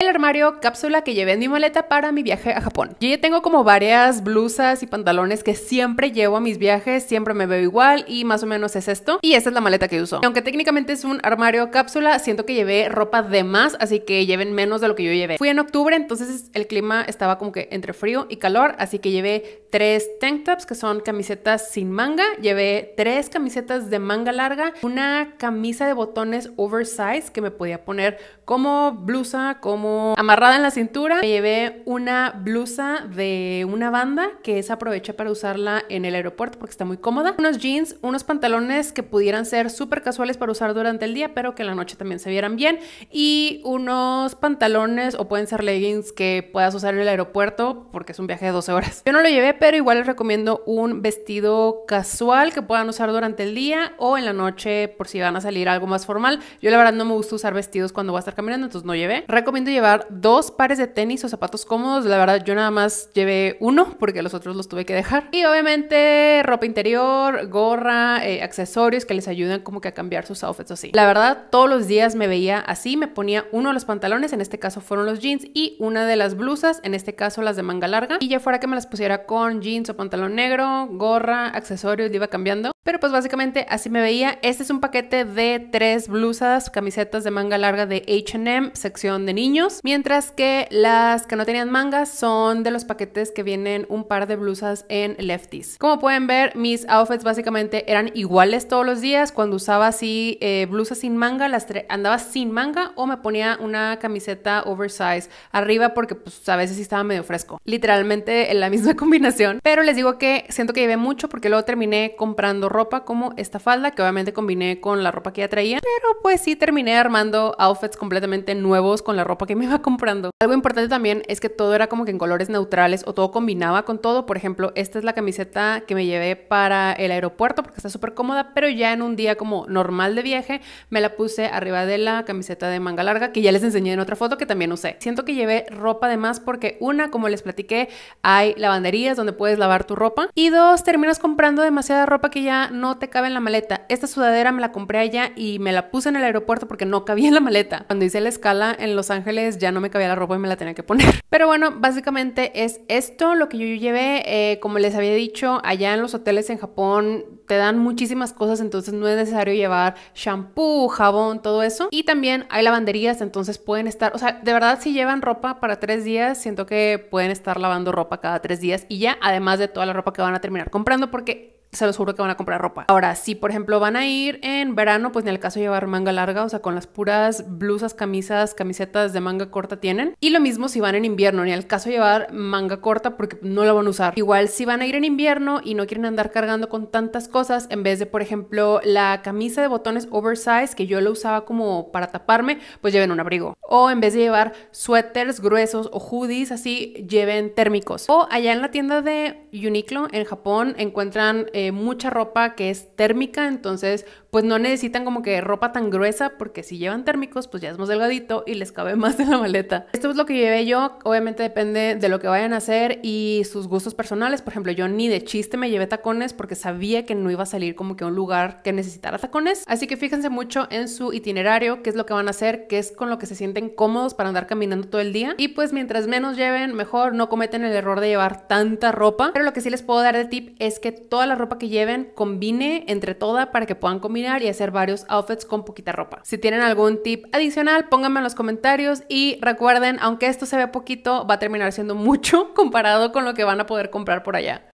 el armario cápsula que llevé en mi maleta para mi viaje a Japón. Yo ya tengo como varias blusas y pantalones que siempre llevo a mis viajes, siempre me veo igual y más o menos es esto. Y esta es la maleta que uso. Aunque técnicamente es un armario cápsula, siento que llevé ropa de más, así que lleven menos de lo que yo llevé. Fui en octubre, entonces el clima estaba como que entre frío y calor, así que llevé tres tank tops que son camisetas sin manga, llevé tres camisetas de manga larga, una camisa de botones oversize que me podía poner como blusa, como amarrada en la cintura. Me llevé una blusa de una banda que es aproveché para usarla en el aeropuerto porque está muy cómoda. Unos jeans, unos pantalones que pudieran ser súper casuales para usar durante el día, pero que en la noche también se vieran bien. Y unos pantalones o pueden ser leggings que puedas usar en el aeropuerto porque es un viaje de 12 horas. Yo no lo llevé, pero igual les recomiendo un vestido casual que puedan usar durante el día o en la noche por si van a salir algo más formal. Yo la verdad no me gusta usar vestidos cuando voy a estar caminando, entonces no llevé. Recomiendo llevar dos pares de tenis o zapatos cómodos. La verdad, yo nada más llevé uno porque los otros los tuve que dejar. Y obviamente ropa interior, gorra, eh, accesorios que les ayudan como que a cambiar sus outfits o así. La verdad, todos los días me veía así. Me ponía uno de los pantalones, en este caso fueron los jeans, y una de las blusas, en este caso las de manga larga. Y ya fuera que me las pusiera con jeans o pantalón negro, gorra, accesorios, iba cambiando. Pero pues básicamente así me veía. Este es un paquete de tres blusas, camisetas de manga larga de HM, sección de niños mientras que las que no tenían mangas son de los paquetes que vienen un par de blusas en lefties. Como pueden ver, mis outfits básicamente eran iguales todos los días. Cuando usaba así eh, blusas sin manga, las andaba sin manga o me ponía una camiseta oversize arriba porque pues a veces estaba medio fresco. Literalmente en la misma combinación. Pero les digo que siento que llevé mucho porque luego terminé comprando ropa como esta falda que obviamente combiné con la ropa que ya traía. Pero pues sí terminé armando outfits completamente nuevos con la ropa que me iba comprando. Algo importante también es que todo era como que en colores neutrales o todo combinaba con todo. Por ejemplo, esta es la camiseta que me llevé para el aeropuerto porque está súper cómoda, pero ya en un día como normal de viaje me la puse arriba de la camiseta de manga larga que ya les enseñé en otra foto que también usé. Siento que llevé ropa de más porque una, como les platiqué, hay lavanderías donde puedes lavar tu ropa y dos, terminas comprando demasiada ropa que ya no te cabe en la maleta. Esta sudadera me la compré allá y me la puse en el aeropuerto porque no cabía en la maleta. Cuando hice la escala en Los Ángeles ya no me cabía la ropa y me la tenía que poner. Pero bueno, básicamente es esto lo que yo llevé. Eh, como les había dicho, allá en los hoteles en Japón te dan muchísimas cosas, entonces no es necesario llevar shampoo, jabón, todo eso. Y también hay lavanderías, entonces pueden estar, o sea, de verdad si llevan ropa para tres días, siento que pueden estar lavando ropa cada tres días y ya, además de toda la ropa que van a terminar comprando, porque se los juro que van a comprar ropa. Ahora, si por ejemplo van a ir en verano, pues ni el caso llevar manga larga, o sea, con las puras blusas, camisas, camisetas de manga corta tienen. Y lo mismo si van en invierno, ni al caso llevar manga corta porque no la van a usar. Igual si van a ir en invierno y no quieren andar cargando con tantas cosas, en vez de por ejemplo la camisa de botones oversize que yo lo usaba como para taparme, pues lleven un abrigo. O en vez de llevar suéteres gruesos o hoodies así, lleven térmicos. O allá en la tienda de Uniqlo en Japón encuentran eh, mucha ropa que es térmica, entonces pues no necesitan como que ropa tan gruesa porque si llevan térmicos pues ya es más delgadito y les cabe más en la maleta. Esto es lo que llevé yo, obviamente depende de lo que vayan a hacer y sus gustos personales, por ejemplo yo ni de chiste me llevé tacones porque sabía que no iba a salir como que a un lugar que necesitara tacones, así que fíjense mucho en su itinerario, qué es lo que van a hacer, qué es con lo que se sienten cómodos para andar caminando todo el día y pues mientras menos lleven mejor, no cometen el error de llevar tanta ropa, pero lo que sí les puedo dar de tip es que toda la ropa que lleven combine entre toda para que puedan combinar y hacer varios outfits con poquita ropa. Si tienen algún tip adicional, pónganme en los comentarios y recuerden, aunque esto se ve poquito, va a terminar siendo mucho comparado con lo que van a poder comprar por allá.